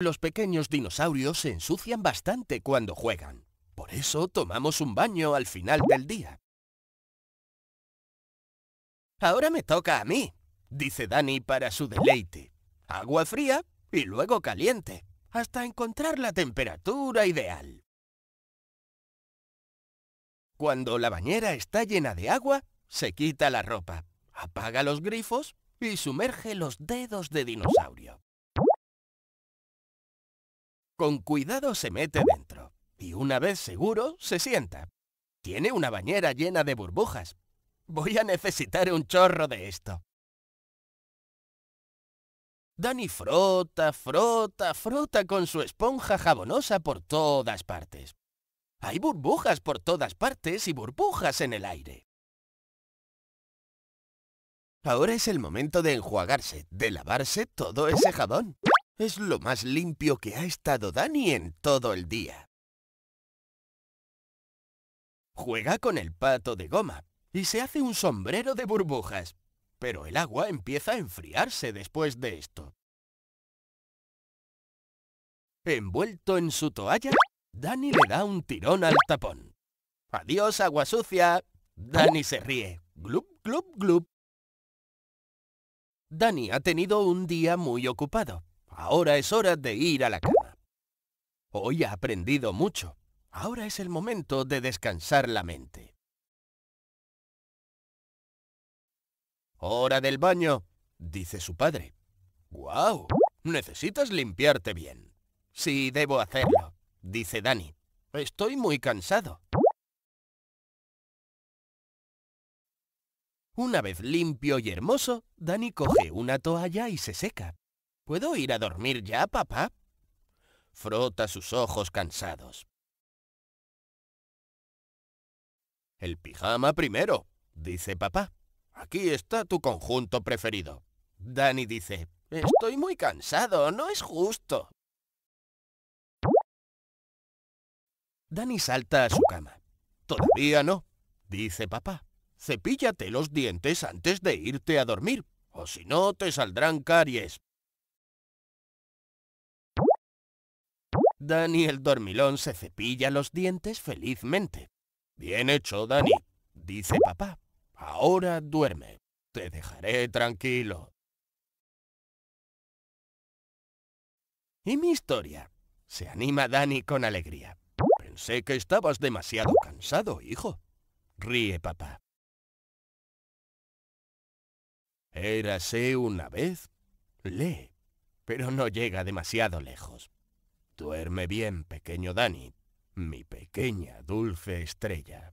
Los pequeños dinosaurios se ensucian bastante cuando juegan. Por eso tomamos un baño al final del día. Ahora me toca a mí, dice Dani para su deleite. Agua fría y luego caliente, hasta encontrar la temperatura ideal. Cuando la bañera está llena de agua, se quita la ropa, apaga los grifos y sumerge los dedos de dinosaurio. Con cuidado se mete dentro y una vez seguro se sienta. Tiene una bañera llena de burbujas. Voy a necesitar un chorro de esto. Dani frota, frota, frota con su esponja jabonosa por todas partes. Hay burbujas por todas partes y burbujas en el aire. Ahora es el momento de enjuagarse, de lavarse todo ese jabón. Es lo más limpio que ha estado Dani en todo el día. Juega con el pato de goma y se hace un sombrero de burbujas, pero el agua empieza a enfriarse después de esto. Envuelto en su toalla, Dani le da un tirón al tapón. ¡Adiós, agua sucia! Dani se ríe. ¡Glup, glup, glup! Dani ha tenido un día muy ocupado, Ahora es hora de ir a la cama. Hoy ha aprendido mucho. Ahora es el momento de descansar la mente. Hora del baño, dice su padre. ¡Guau! Necesitas limpiarte bien. Sí, debo hacerlo, dice Dani. Estoy muy cansado. Una vez limpio y hermoso, Dani coge una toalla y se seca. ¿Puedo ir a dormir ya, papá? Frota sus ojos cansados. El pijama primero, dice papá. Aquí está tu conjunto preferido. Dani dice, estoy muy cansado, no es justo. Dani salta a su cama. Todavía no, dice papá. Cepíllate los dientes antes de irte a dormir, o si no te saldrán caries. Dani el dormilón se cepilla los dientes felizmente. Bien hecho, Dani, dice papá. Ahora duerme. Te dejaré tranquilo. ¿Y mi historia? Se anima Dani con alegría. Pensé que estabas demasiado cansado, hijo. Ríe papá. Érase una vez. Lee, pero no llega demasiado lejos. Duerme bien, pequeño Dani, mi pequeña dulce estrella.